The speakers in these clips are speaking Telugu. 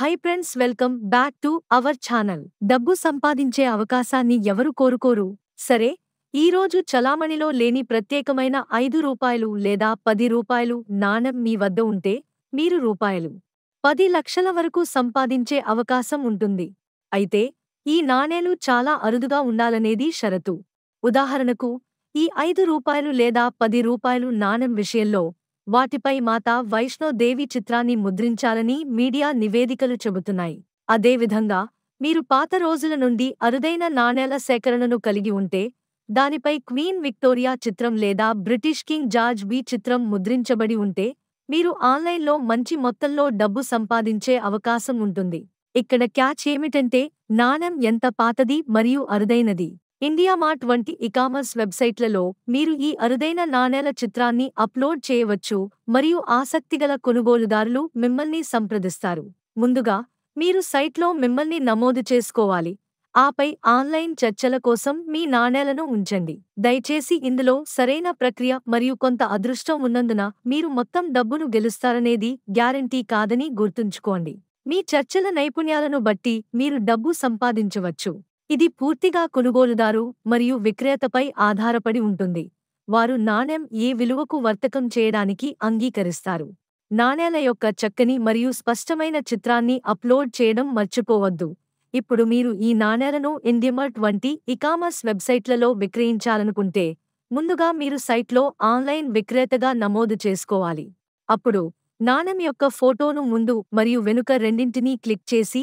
high friends welcome back to our channel డబ్బు సంపాదించే అవకాశాన్ని ఎవరు కోరుకోరు సరే ఈరోజు చలామణిలో లేని ప్రత్యేకమైన ఐదు రూపాయలు లేదా పది రూపాయలు నాణం మీ వద్ద ఉంటే మీరు రూపాయలు పది లక్షల వరకు సంపాదించే అవకాశం ఉంటుంది అయితే ఈ నాణేలు చాలా అరుదుగా ఉండాలనేది షరతు ఉదాహరణకు ఈ ఐదు రూపాయలు లేదా పది రూపాయలు నాణెం విషయంలో వాటిపై మాతా వైష్ణోదేవి చిత్రాన్ని ముద్రించాలని మీడియా నివేదికలు చెబుతున్నాయి అదేవిధంగా మీరు పాత రోజుల నుండి అరుదైన నాణేల సేకరణను కలిగి ఉంటే దానిపై క్వీన్ విక్టోరియా చిత్రం లేదా బ్రిటిష్ కింగ్ జార్జ్ బి చిత్రం ముద్రించబడి ఉంటే మీరు ఆన్లైన్లో మంచి మొత్తంలో డబ్బు సంపాదించే అవకాశం ఉంటుంది ఇక్కడ క్యాచ్ ఏమిటంటే నాణం ఎంత పాతది మరియు అరుదైనది ఇండియా మార్ట్ వంటి ఇకామర్స్ వెబ్సైట్లలో మీరు ఈ అరుదైన నాణేల చిత్రాన్ని అప్లోడ్ చేయవచ్చు మరియు ఆసక్తిగల కొనుగోలుదారులు మిమ్మల్ని సంప్రదిస్తారు ముందుగా మీరు సైట్లో మిమ్మల్ని నమోదు చేసుకోవాలి ఆపై ఆన్లైన్ చర్చల కోసం మీ నాణేలను ఉంచండి దయచేసి ఇందులో సరైన ప్రక్రియ మరియు కొంత అదృష్టం ఉన్నందున మీరు మొత్తం డబ్బును గెలుస్తారనేది గ్యారంటీ కాదని గుర్తుంచుకోండి మీ చర్చల నైపుణ్యాలను బట్టి మీరు డబ్బు సంపాదించవచ్చు ఇది పూర్తిగా కొనుగోలుదారు మరియు విక్రేతపై ఆధారపడి ఉంటుంది వారు నాణ్యం ఏ విలువకు వర్తకం చేయడానికి అంగీకరిస్తారు నాణేల యొక్క చక్కని మరియు స్పష్టమైన చిత్రాన్ని అప్లోడ్ చేయడం మర్చిపోవద్దు ఇప్పుడు మీరు ఈ నాణేలను ఇండియమర్ట్ వంటి ఇకామర్స్ వెబ్సైట్లలో విక్రయించాలనుకుంటే ముందుగా మీరు సైట్లో ఆన్లైన్ విక్రేతగా నమోదు చేసుకోవాలి అప్పుడు నాణెం యొక్క ఫోటోను ముందు మరియు వెనుక రెండింటినీ క్లిక్ చేసి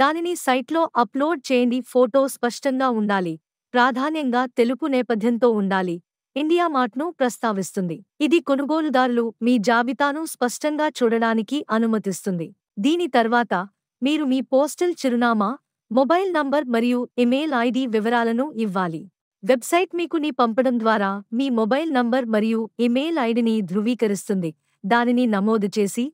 దానిని సైట్లో అప్లోడ్ చేయండి ఫోటో స్పష్టంగా ఉండాలి ప్రాధాన్యంగా తెలుపు నేపథ్యంతో ఉండాలి ఇండియా మార్ట్ను ప్రస్తావిస్తుంది ఇది కొనుగోలుదారులు మీ జాబితాను స్పష్టంగా చూడడానికి అనుమతిస్తుంది దీని తర్వాత మీరు మీ పోస్టల్ చిరునామా మొబైల్ నంబర్ మరియు ఇమెయిల్ ఐడి వివరాలను ఇవ్వాలి వెబ్సైట్ మీకు నీ పంపడం ద్వారా మీ మొబైల్ నంబర్ మరియు ఇమెయిల్ ఐడిని ధృవీకరిస్తుంది దానిని నమోదు చేసి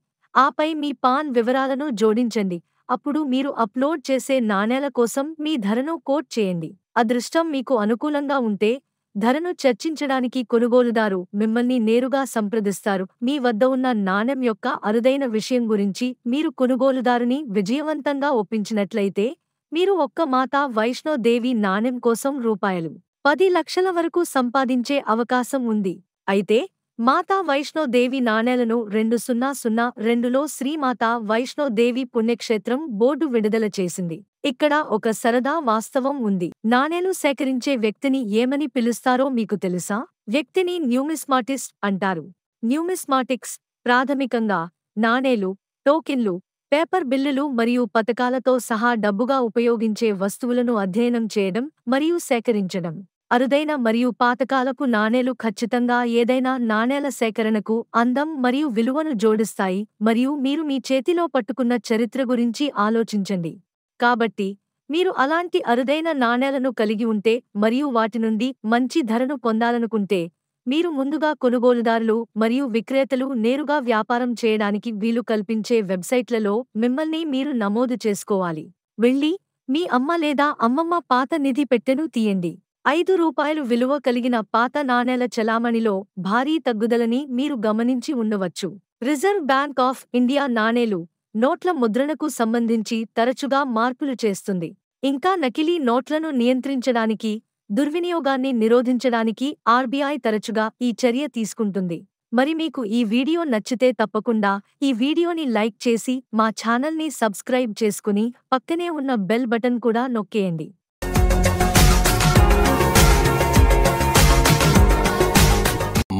ఆపై మీ పాన్ వివరాలను జోడించండి అప్పుడు మీరు అప్లోడ్ చేసే నాణేల కోసం మీ ధరను కోట్ చేయండి అదృష్టం మీకు అనుకూలంగా ఉంటే ధరను చర్చించడానికి కొనుగోలుదారు మిమ్మల్ని నేరుగా సంప్రదిస్తారు మీ వద్ద ఉన్న నాణెం యొక్క అరుదైన విషయం గురించి మీరు కొనుగోలుదారుని విజయవంతంగా ఒప్పించినట్లయితే మీరు ఒక్క మాత వైష్ణోదేవి నాణెం కోసం రూపాయలు పది లక్షల వరకు సంపాదించే అవకాశం ఉంది అయితే మాతా వైష్ణోదేవి నాణేలను రెండు సున్నా సున్నా రెండులో శ్రీమాతా వైష్ణోదేవి పుణ్యక్షేత్రం బోర్డు విడుదల చేసింది ఇక్కడ ఒక సరదా వాస్తవం ఉంది నాణేలు సేకరించే వ్యక్తిని ఏమని పిలుస్తారో మీకు తెలుసా వ్యక్తిని న్యూమిస్మాటిస్ట్ అంటారు న్యూమిస్మాటిక్స్ ప్రాథమికంగా నాణేలు టోకిన్లు పేపర్ బిల్లులు మరియు పథకాలతో సహా డబ్బుగా ఉపయోగించే వస్తువులను అధ్యయనం చేయడం మరియు సేకరించడం అరుదైన మరియు పాతకాలపు నాణేలు ఖచ్చితంగా ఏదైనా నాణేల సేకరణకు అందం మరియు విలువను జోడిస్తాయి మరియు మీరు మీ చేతిలో పట్టుకున్న చరిత్ర గురించి ఆలోచించండి కాబట్టి మీరు అలాంటి అరుదైన నాణేలను కలిగి ఉంటే మరియు వాటి నుండి మంచి ధరను పొందాలనుకుంటే మీరు ముందుగా కొనుగోలుదారులు మరియు విక్రేతలు నేరుగా వ్యాపారం చేయడానికి వీలు కల్పించే వెబ్సైట్లలో మిమ్మల్ని మీరు నమోదు చేసుకోవాలి వెళ్ళి మీ అమ్మ లేదా అమ్మమ్మ పాత నిధి పెట్టెను తీయండి ఐదు రూపాయలు విలువ కలిగిన పాత నాణేల చలామణిలో భారీ తగ్గుదలని మీరు గమనించి ఉండవచ్చు రిజర్వ్ బ్యాంక్ ఆఫ్ ఇండియా నాణేలు నోట్ల ముద్రణకు సంబంధించి తరచుగా మార్పులు చేస్తుంది ఇంకా నకిలీ నోట్లను నియంత్రించడానికి దుర్వినియోగాన్ని నిరోధించడానికి ఆర్బీఐ తరచుగా ఈ చర్య తీసుకుంటుంది మరి మీకు ఈ వీడియో నచ్చితే తప్పకుండా ఈ వీడియోని లైక్ చేసి మా ఛానల్ని సబ్స్క్రైబ్ చేసుకుని పక్కనే ఉన్న బెల్ బటన్ కూడా నొక్కేయండి